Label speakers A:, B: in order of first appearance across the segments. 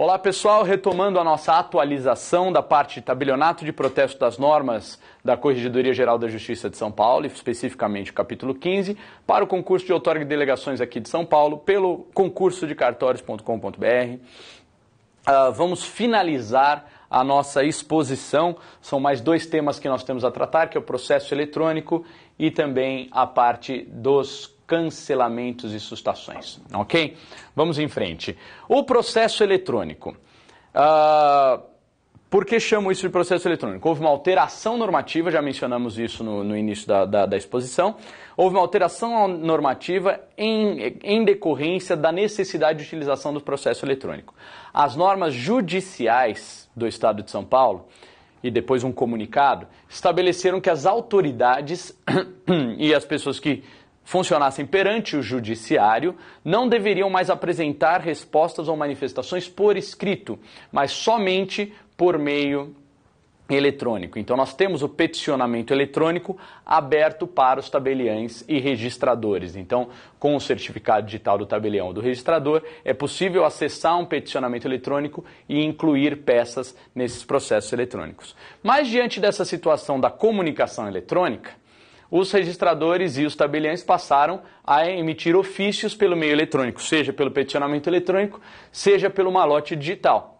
A: Olá pessoal, retomando a nossa atualização da parte tabelionato de protesto das normas da Corregedoria Geral da Justiça de São Paulo, especificamente o capítulo 15, para o concurso de outorga de delegações aqui de São Paulo, pelo concurso de cartórios.com.br. Uh, ah, vamos finalizar a nossa exposição. São mais dois temas que nós temos a tratar, que é o processo eletrônico e também a parte dos cancelamentos e sustações. Ok? Vamos em frente. O processo eletrônico. Uh, por que chamo isso de processo eletrônico? Houve uma alteração normativa, já mencionamos isso no, no início da, da, da, exposição. Houve uma alteração normativa em, em decorrência da necessidade de utilização do processo eletrônico. As normas judiciais do Estado de São Paulo e depois um comunicado estabeleceram que as autoridades e as pessoas que funcionassem perante o judiciário, não deveriam mais apresentar respostas ou manifestações por escrito, mas somente por meio eletrônico. Então nós temos o peticionamento eletrônico aberto para os tabeliães e registradores. Então, com o certificado digital do tabelião ou do registrador, é possível acessar um peticionamento eletrônico e incluir peças nesses processos eletrônicos. Mas diante dessa situação da comunicação eletrônica, os registradores e os tabeliães passaram a emitir ofícios pelo meio eletrônico, seja pelo peticionamento eletrônico, seja pelo malote digital.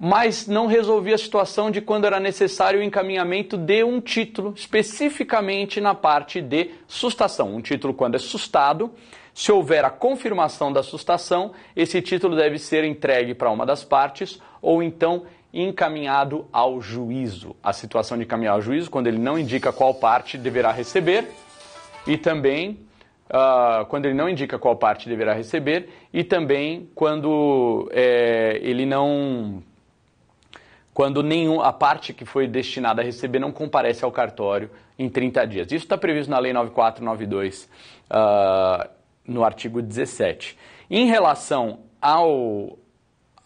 A: Mas não resolvia a situação de quando era necessário o encaminhamento de um título, especificamente na parte de sustação. Um título, quando é sustado, se houver a confirmação da sustação, esse título deve ser entregue para uma das partes ou então encaminhado ao juízo. A situação de encaminhar ao juízo, quando ele não indica qual parte deverá receber, e também uh, quando ele não indica qual parte deverá receber, e também quando é, ele não. Quando nenhum, a parte que foi destinada a receber não comparece ao cartório em 30 dias. Isso está previsto na Lei 9492, uh, ah, no artigo 17. Em relação ao,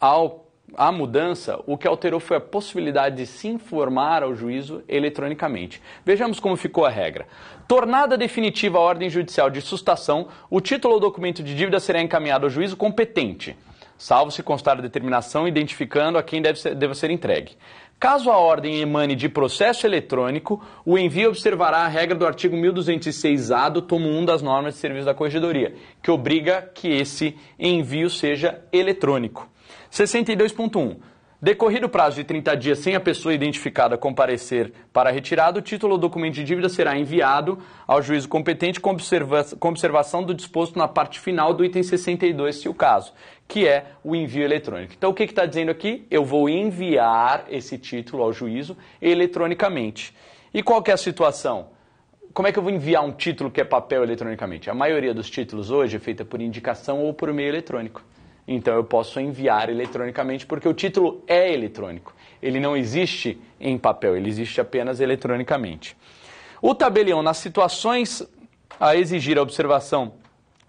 A: ao a mudança, o que alterou foi a possibilidade de se informar ao juízo eletronicamente. Vejamos como ficou a regra. Tornada definitiva a ordem judicial de sustação, o título ou documento de dívida será encaminhado ao juízo competente, salvo se constar a determinação identificando a quem deve ser, deve ser entregue. Caso a ordem emane de processo eletrônico, o envio observará a regra do artigo 1206-A do tomo 1 das normas de serviço da corregedoria, que obriga que esse envio seja eletrônico. 62.1. Decorrido o prazo de 30 dias sem a pessoa identificada comparecer para retirada, o título ou documento de dívida será enviado ao juízo competente com, observa com observação do disposto na parte final do item 62, se o caso, que é o envio eletrônico. Então, o que está dizendo aqui? Eu vou enviar esse título ao juízo eletronicamente. E qual que é a situação? Como é que eu vou enviar um título que é papel eletronicamente? A maioria dos títulos hoje é feita por indicação ou por meio eletrônico. Então eu posso enviar eletronicamente porque o título é eletrônico. Ele não existe em papel, ele existe apenas eletronicamente. O tabelião, nas situações a exigir a observação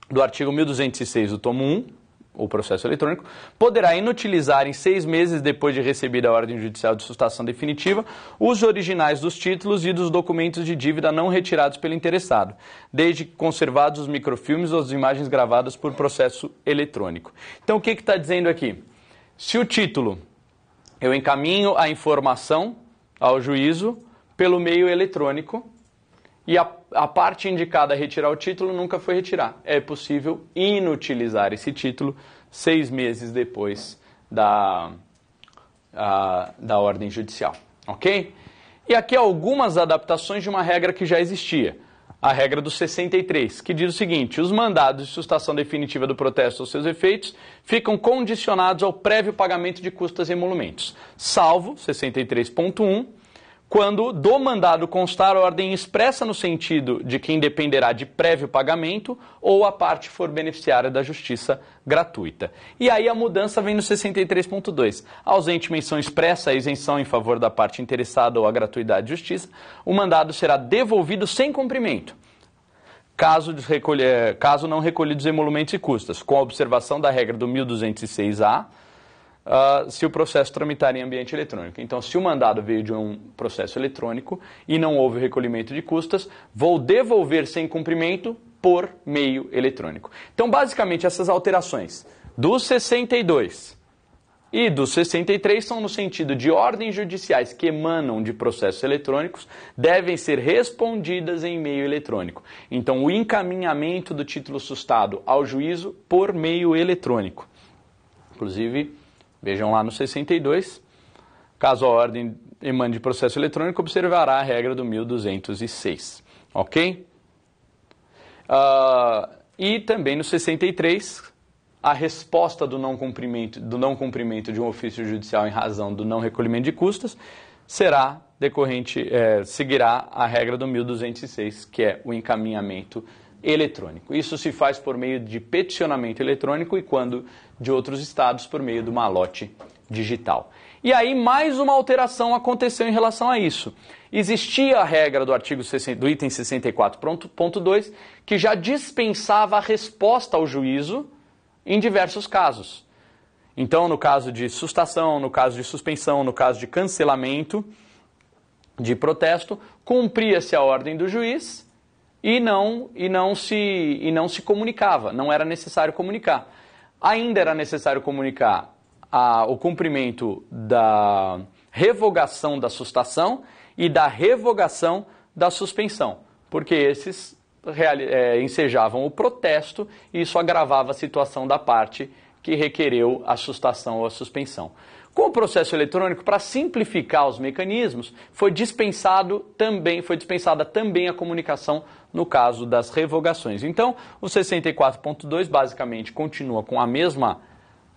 A: do artigo 1206 do tomo 1, o processo eletrônico, poderá inutilizar em seis meses depois de recebida a ordem judicial de sustação definitiva os originais dos títulos e dos documentos de dívida não retirados pelo interessado, desde que conservados os microfilmes ou as imagens gravadas por processo eletrônico. Então, o que está dizendo aqui? Se o título eu encaminho a informação ao juízo pelo meio eletrônico, e a, a, parte indicada a retirar o título nunca foi retirar. É possível inutilizar esse título seis meses depois da, a, da ordem judicial. Ok? E aqui algumas adaptações de uma regra que já existia, a regra do 63, que diz o seguinte: os mandados de sustação definitiva do protesto aos seus efeitos ficam condicionados ao prévio pagamento de custas e emolumentos, salvo 63.1 quando do mandado constar ordem expressa no sentido de quem dependerá de prévio pagamento ou a parte for beneficiária da justiça gratuita. E aí a mudança vem no 63.2. Ausente menção expressa à isenção em favor da parte interessada ou à gratuidade de justiça, o mandado será devolvido sem cumprimento. Caso, recolher, caso não recolhidos emolumentos e custas, com a observação da regra do 1206A, uh, se o processo tramitar em ambiente eletrônico. Então, se o mandado veio de um processo eletrônico e não houve recolhimento de custas, vou devolver sem cumprimento por meio eletrônico. Então, basicamente, essas alterações dos 62 e dos 63 são no sentido de ordens judiciais que emanam de processos eletrônicos, devem ser respondidas em meio eletrônico. Então, o encaminhamento do título sustado ao juízo por meio eletrônico. Inclusive, Vejam lá no 62. Caso a ordem emane de processo eletrônico, observará a regra do 1206. Ok? Uh, e também no 63, a resposta do não, cumprimento, do não cumprimento de um ofício judicial em razão do não recolhimento de custas será decorrente, é, seguirá a regra do 1206, que é o encaminhamento eletrônico. Isso se faz por meio de peticionamento eletrônico e, quando de outros estados, por meio do malote digital. E aí, mais uma alteração aconteceu em relação a isso. Existia a regra do artigo do item 64.2 que já dispensava a resposta ao juízo em diversos casos. Então, no caso de sustação, no caso de suspensão, no caso de cancelamento de protesto, cumpria-se a ordem do juiz e não, e não, se, e não se comunicava, não era necessário comunicar. Ainda era necessário comunicar a, o cumprimento da revogação da sustação e da revogação da suspensão, porque esses é, ensejavam o protesto e isso agravava a situação da parte que requereu a sustação ou a suspensão. Com o processo eletrônico, para simplificar os mecanismos, foi dispensado também, foi dispensada também a comunicação no caso das revogações. Então, o 64.2 basicamente continua com a mesma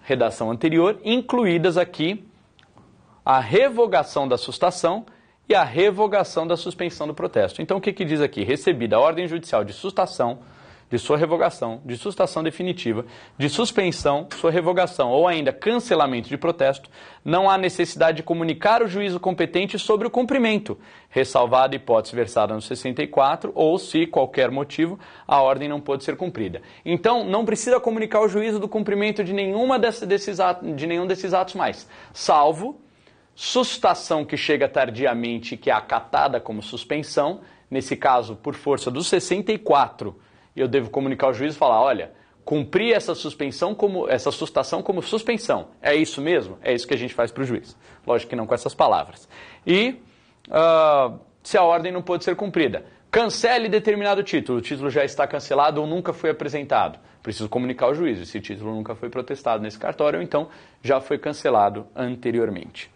A: redação anterior, incluídas aqui a revogação da sustação e a revogação da suspensão do protesto. Então, o que, que diz aqui? Recebida a ordem judicial de sustação de sua revogação, de sustação definitiva, de suspensão, sua revogação ou ainda cancelamento de protesto, não há necessidade de comunicar o juízo competente sobre o cumprimento, ressalvada a hipótese versada no 64 ou se qualquer motivo a ordem não pôde ser cumprida. Então, não precisa comunicar o juízo do cumprimento de nenhuma desses atos, de nenhum desses atos mais, salvo sustação que chega tardiamente, que é acatada como suspensão, nesse caso por força do 64 eu devo comunicar ao juiz e falar, olha, cumprir essa suspensão como essa sustação como suspensão. É isso mesmo? É isso que a gente faz para o juiz. Lógico que não com essas palavras. E uh, se a ordem não pode ser cumprida, cancele determinado título. O título já está cancelado ou nunca foi apresentado. Preciso comunicar ao juiz. Esse título nunca foi protestado nesse cartório, ou então já foi cancelado anteriormente.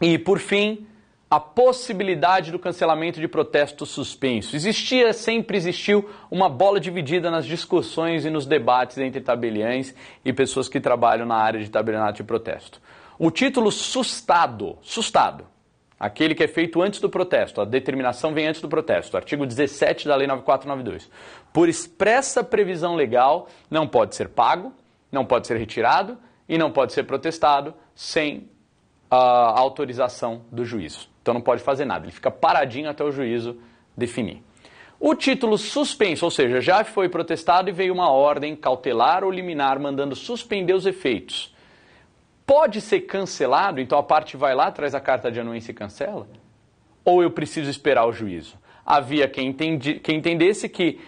A: E por fim, a possibilidade do cancelamento de protestos suspensos. Existia, sempre existiu, uma bola dividida nas discussões e nos debates entre tabeliães e pessoas que trabalham na área de tabelionato de protesto. O título sustado, sustado, aquele que é feito antes do protesto, a determinação vem antes do protesto, artigo 17 da Lei 9492, por expressa previsão legal, não pode ser pago, não pode ser retirado e não pode ser protestado sem a autorização do juízo. Então não pode fazer nada, ele fica paradinho até o juízo definir. O título suspenso, ou seja, já foi protestado e veio uma ordem cautelar ou liminar mandando suspender os efeitos. Pode ser cancelado, então a parte vai lá, traz a carta de anuência e cancela? Ou eu preciso esperar o juízo? Havia quem, entendi, quem entendesse que,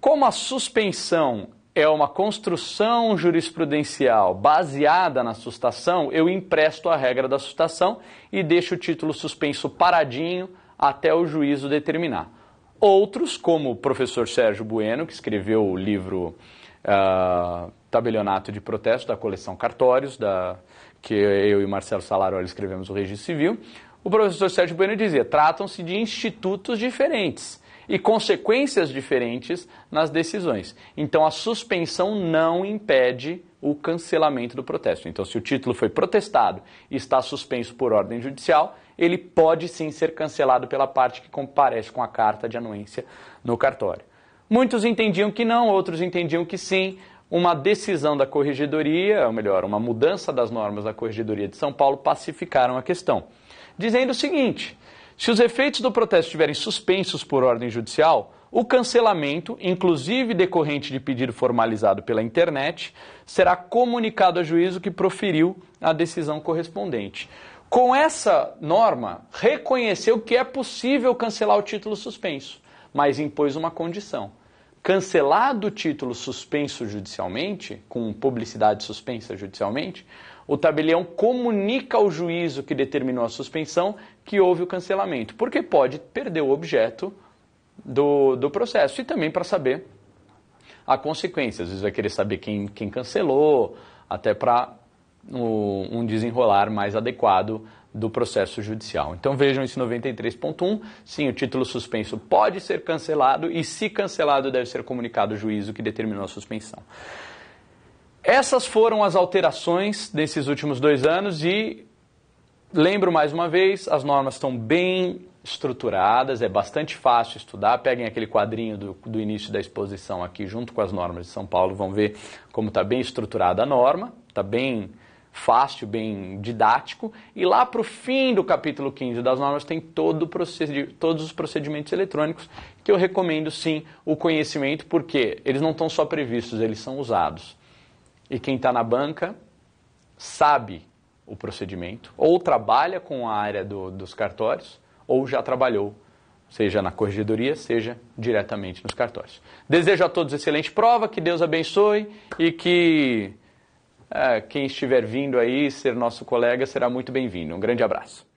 A: como a suspensão é uma construção jurisprudencial baseada na sustação, eu empresto a regra da sustação e deixo o título suspenso paradinho até o juízo determinar. Outros, como o professor Sérgio Bueno, que escreveu o livro uh, Tabelionato de Protesto, da coleção Cartórios, da, que eu e Marcelo Salaroli escrevemos o Registro Civil, o professor Sérgio Bueno dizia: tratam-se de institutos diferentes e consequências diferentes nas decisões. Então, a suspensão não impede o cancelamento do protesto. Então, se o título foi protestado e está suspenso por ordem judicial, ele pode sim ser cancelado pela parte que comparece com a carta de anuência no cartório. Muitos entendiam que não, outros entendiam que sim. Uma decisão da corregedoria, ou melhor, uma mudança das normas da corregedoria de São Paulo pacificaram a questão, dizendo o seguinte: se os efeitos do protesto estiverem suspensos por ordem judicial, o cancelamento, inclusive decorrente de pedido formalizado pela internet, será comunicado ao juízo que proferiu a decisão correspondente. Com essa norma, reconheceu que é possível cancelar o título suspenso, mas impôs uma condição. Cancelado o título suspenso judicialmente, com publicidade suspensa judicialmente, o tabelião comunica ao juízo que determinou a suspensão que houve o cancelamento, porque pode perder o objeto do, do processo e também para saber a consequência. Às vezes vai querer saber quem, quem cancelou, até para um desenrolar mais adequado do processo judicial. Então vejam esse 93.1. Sim, o título suspenso pode ser cancelado e, se cancelado, deve ser comunicado ao juízo que determinou a suspensão. Essas foram as alterações desses últimos dois anos e lembro mais uma vez, as normas estão bem estruturadas, é bastante fácil estudar. Peguem aquele quadrinho do, do início da exposição aqui, junto com as normas de São Paulo, vão ver como está bem estruturada a norma, está bem fácil, bem didático. E lá para o fim do capítulo 15 das normas tem todo todos os procedimentos eletrônicos que eu recomendo sim o conhecimento, porque eles não estão só previstos, eles são usados e quem está na banca sabe o procedimento, ou trabalha com a área do, dos cartórios, ou já trabalhou, seja na corregedoria, seja diretamente nos cartórios. Desejo a todos excelente prova, que Deus abençoe e que é, quem estiver vindo aí ser nosso colega será muito bem-vindo. Um grande abraço.